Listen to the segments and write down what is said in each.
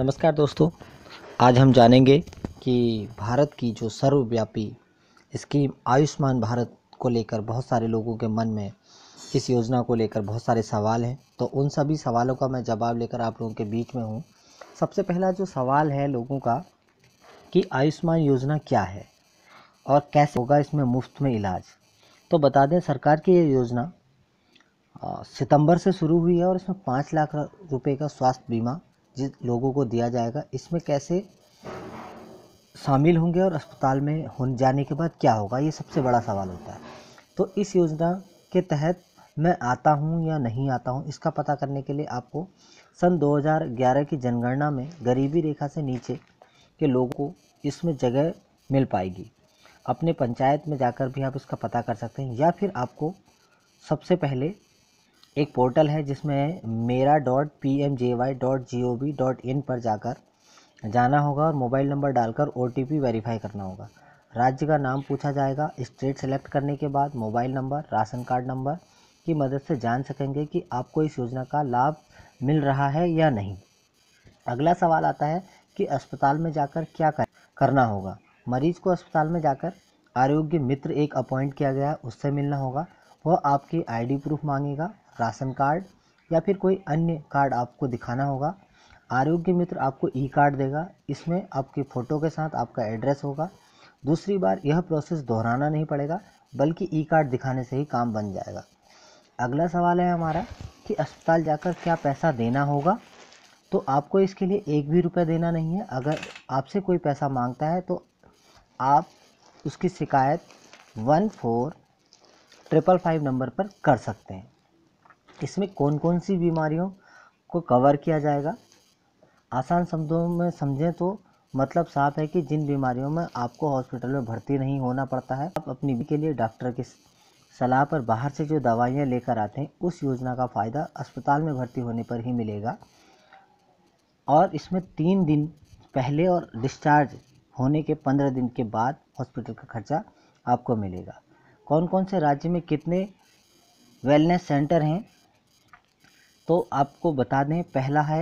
नमस्कार दोस्तों आज हम जानेंगे कि भारत की जो सर्वव्यापी स्कीम आयुष्मान भारत को लेकर बहुत सारे लोगों के मन में इस योजना को लेकर बहुत सारे सवाल हैं तो उन सभी सवालों का मैं जवाब लेकर आप लोगों के बीच में हूँ सबसे पहला जो सवाल है लोगों का कि आयुष्मान योजना क्या है और कैसे होगा इसमें मुफ्त में इलाज तो बता दें सरकार की ये योजना सितंबर से शुरू हुई है और इसमें पाँच लाख रुपए का स्वास्थ्य बीमा जिस लोगों को दिया जाएगा इसमें कैसे शामिल होंगे और अस्पताल में हो जाने के बाद क्या होगा ये सबसे बड़ा सवाल होता है तो इस योजना के तहत मैं आता हूँ या नहीं आता हूँ इसका पता करने के लिए आपको सन 2011 की जनगणना में गरीबी रेखा से नीचे के लोगों को इसमें जगह मिल पाएगी अपने पंचायत में जाकर भी आप इसका पता कर सकते हैं या फिर आपको सबसे पहले एक पोर्टल है जिसमें मेरा dot P M J Y dot G O V dot in पर जाकर जाना होगा और मोबाइल नंबर डालकर ओ टी पी वेरीफाई करना होगा राज्य का नाम पूछा जाएगा स्टेट सेलेक्ट करने के बाद mobile number ration card number की मदद से जान सकेंगे कि आपको इस योजना का लाभ मिल रहा है या नहीं अगला सवाल आता है कि अस्पताल में जाकर क्या कर, करना होगा मरीज़ को अस्पताल में जाकर आरोग्य मित्र एक अपॉइंट किया गया उससे मिलना होगा वह आपकी आईडी प्रूफ मांगेगा राशन कार्ड या फिर कोई अन्य कार्ड आपको दिखाना होगा आरोग्य मित्र आपको ई कार्ड देगा इसमें आपकी फ़ोटो के साथ आपका एड्रेस होगा दूसरी बार यह प्रोसेस दोहराना नहीं पड़ेगा बल्कि ई कार्ड दिखाने से ही काम बन जाएगा अगला सवाल है हमारा कि अस्पताल जाकर क्या पैसा देना होगा तो आपको इसके लिए एक भी रुपये देना नहीं है अगर आपसे कोई पैसा मांगता है तो आप उसकी शिकायत one four triple five number पर कर सकते हैं इसमें कौन कौन सी बीमारियों को कवर किया जाएगा आसान शब्दों में समझें तो मतलब साफ है कि जिन बीमारियों में आपको हॉस्पिटल में भर्ती नहीं होना पड़ता है आप अपनी के लिए डॉक्टर की सलाह पर बाहर से जो दवाइयाँ लेकर आते हैं उस योजना का फ़ायदा अस्पताल में भर्ती होने पर ही मिलेगा और इसमें तीन दिन पहले और डिस्चार्ज होने के पंद्रह दिन के बाद हॉस्पिटल का खर्चा आपको मिलेगा कौन कौन से राज्य में कितने वेलनेस सेंटर हैं तो आपको बता दें पहला है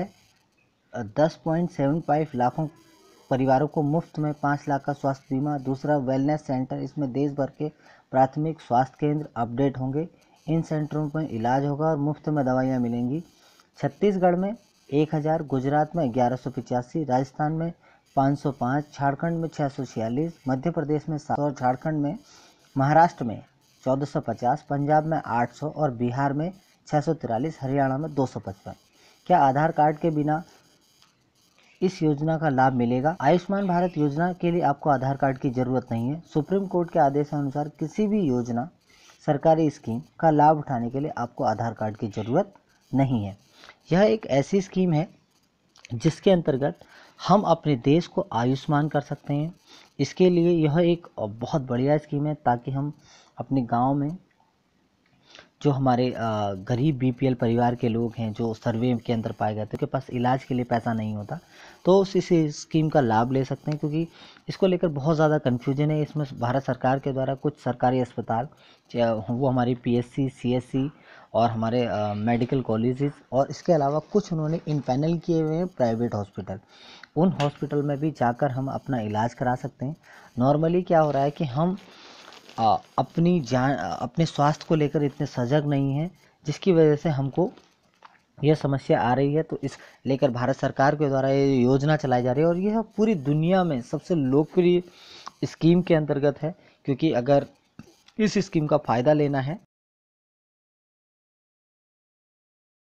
दस पॉइंट सेवन फाइव लाखों परिवारों को मुफ्त में पाँच लाख का स्वास्थ्य बीमा दूसरा वेलनेस सेंटर इसमें देश भर के प्राथमिक स्वास्थ्य केंद्र अपडेट होंगे इन सेंटरों में इलाज होगा और मुफ्त में दवाइयाँ मिलेंगी छत्तीसगढ़ में एक हज़ार गुजरात में ग्यारह सौ पिचासी राजस्थान में पाँच सौ पाँच झारखंड में छः सौ छियालीस मध्य प्रदेश में सात और झारखंड में महाराष्ट्र में चौदह सौ पचास पंजाब में आठ सौ और बिहार में छः हरियाणा में 255 क्या आधार कार्ड के बिना इस योजना का लाभ मिलेगा आयुष्मान भारत योजना के लिए आपको आधार कार्ड की ज़रूरत नहीं है सुप्रीम कोर्ट के आदेश अनुसार किसी भी योजना सरकारी स्कीम का लाभ उठाने के लिए आपको आधार कार्ड की ज़रूरत नहीं है यह एक ऐसी स्कीम है जिसके अंतर्गत हम अपने देश को आयुष्मान कर सकते हैं इसके लिए यह एक बहुत बढ़िया स्कीम है ताकि हम अपने गांव में जो हमारे गरीब बीपीएल परिवार के लोग हैं जो सर्वे के अंदर पाए गए थे उनके पास इलाज के लिए पैसा नहीं होता तो उस इस स्कीम का लाभ ले सकते हैं क्योंकि इसको लेकर बहुत ज़्यादा कन्फ्यूजन है इसमें भारत सरकार के द्वारा कुछ सरकारी अस्पताल वो हमारी पीएससी सीएससी और हमारे मेडिकल कॉलेजेस और इसके अलावा कुछ उन्होंने इन पैनल किए हुए हैं प्राइवेट हॉस्पिटल उन हॉस्पिटल में भी जाकर हम अपना इलाज करा सकते हैं नॉर्मली क्या हो रहा है कि हम अपनी जान अपने स्वास्थ्य को लेकर इतने सजग नहीं हैं जिसकी वजह से हमको यह समस्या आ रही है तो इस लेकर भारत सरकार के द्वारा ये योजना चलाई जा रही है और यह पूरी दुनिया में सबसे लोकप्रिय स्कीम के अंतर्गत है क्योंकि अगर इस स्कीम का फ़ायदा लेना है